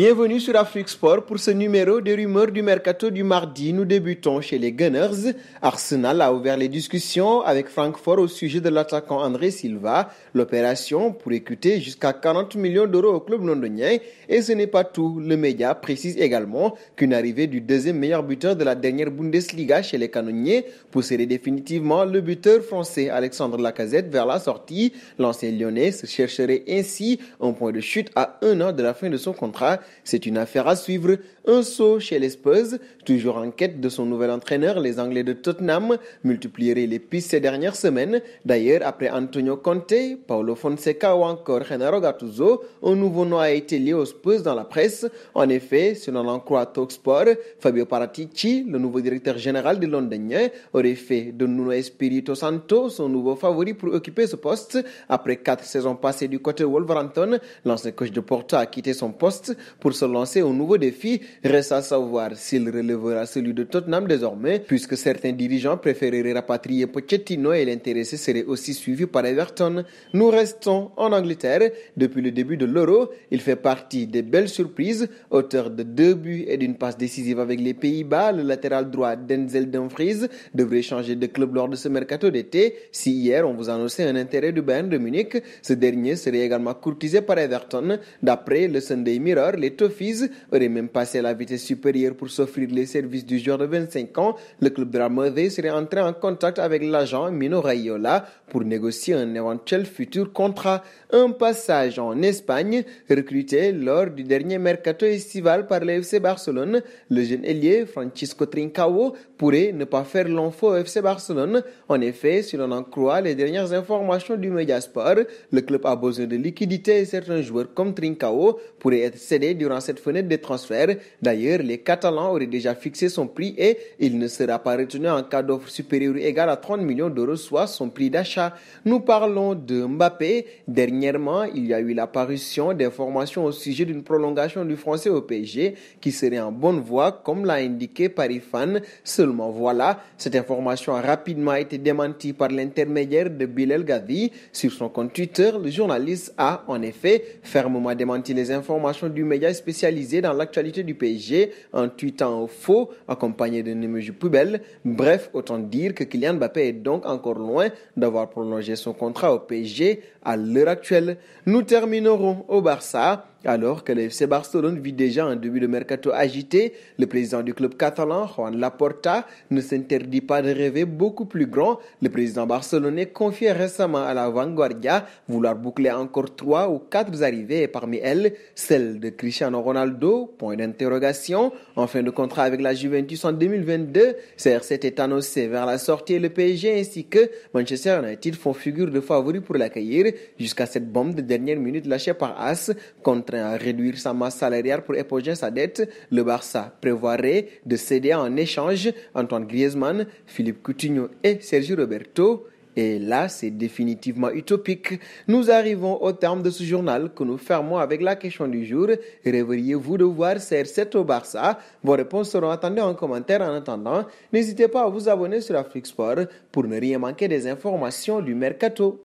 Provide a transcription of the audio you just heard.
Bienvenue sur Afrique Sport pour ce numéro des rumeurs du mercato du mardi. Nous débutons chez les Gunners. Arsenal a ouvert les discussions avec Francfort au sujet de l'attaquant André Silva. L'opération pourrait coûter jusqu'à 40 millions d'euros au club londonien. Et ce n'est pas tout. Le média précise également qu'une arrivée du deuxième meilleur buteur de la dernière Bundesliga chez les canonniers pousserait définitivement le buteur français Alexandre Lacazette vers la sortie. L'ancien lyonnais se chercherait ainsi un point de chute à un an de la fin de son contrat c'est une affaire à suivre. Un saut chez les Spurs, toujours en quête de son nouvel entraîneur, les Anglais de Tottenham multiplieraient les pistes ces dernières semaines. D'ailleurs, après Antonio Conte, Paulo Fonseca ou encore Gennaro Gattuso, un nouveau nom a été lié aux Spurs dans la presse. En effet, selon l'en Talksport, Fabio Paratici, le nouveau directeur général de Londonien, aurait fait de Nuno Espirito Santo son nouveau favori pour occuper ce poste. Après quatre saisons passées du côté Wolverhampton, l'ancien coach de Porto a quitté son poste pour se lancer au nouveau défi. Reste à savoir s'il relèvera celui de Tottenham désormais, puisque certains dirigeants préféreraient rapatrier Pochettino et l'intéressé serait aussi suivi par Everton. Nous restons en Angleterre. Depuis le début de l'Euro, il fait partie des belles surprises. Auteur de deux buts et d'une passe décisive avec les Pays-Bas, le latéral droit Denzel Dumfries devrait changer de club lors de ce mercato d'été. Si hier on vous annonçait un intérêt du Bayern de Munich, ce dernier serait également courtisé par Everton. D'après le Sunday Mirror, les aurait même passé la vitesse supérieure pour s'offrir les services du joueur de 25 ans, le club de Ramadé serait entré en contact avec l'agent Mino Raiola pour négocier un éventuel futur contrat. Un passage en Espagne, recruté lors du dernier mercato estival par le FC Barcelone, le jeune ailier Francisco Trincao pourrait ne pas faire long au FC Barcelone. En effet, si l'on en croit les dernières informations du Médiasport, le club a besoin de liquidités et certains joueurs comme Trincao pourraient être cédés durant cette fenêtre de transfert. D'ailleurs, les Catalans auraient déjà fixé son prix et il ne sera pas retenu en cas d'offre supérieure égale à 30 millions d'euros, soit son prix d'achat. Nous parlons de Mbappé. Dernièrement, il y a eu l'apparition d'informations au sujet d'une prolongation du français au PSG qui serait en bonne voie, comme l'a indiqué Paris Fan. Seulement voilà, cette information a rapidement été démentie par l'intermédiaire de Bilal Gavi. Sur son compte Twitter, le journaliste a en effet fermement démenti les informations du média spécialisé dans l'actualité du PSG en tweetant faux, accompagné d'une image poubelle. Bref, autant dire que Kylian Mbappé est donc encore loin d'avoir prolongé son contrat au PSG à l'heure actuelle. Nous terminerons au Barça alors que le FC Barcelone vit déjà un début de mercato agité, le président du club catalan, Juan Laporta, ne s'interdit pas de rêver beaucoup plus grand. Le président barcelonais confia récemment à la Vanguardia vouloir boucler encore trois ou quatre arrivées parmi elles, celle de Cristiano Ronaldo, point d'interrogation, en fin de contrat avec la Juventus en 2022. CRC est annoncé vers la sortie et le PSG ainsi que Manchester United font figure de favoris pour l'accueillir jusqu'à cette bombe de dernière minute lâchée par As contre à réduire sa masse salariale pour éponger sa dette, le Barça prévoirait de céder en échange Antoine Griezmann, Philippe Coutinho et Sergio Roberto. Et là, c'est définitivement utopique. Nous arrivons au terme de ce journal que nous fermons avec la question du jour. rêveriez vous de voir CR7 au Barça Vos réponses seront attendues en commentaire. En attendant, n'hésitez pas à vous abonner sur Afrique Sport pour ne rien manquer des informations du mercato.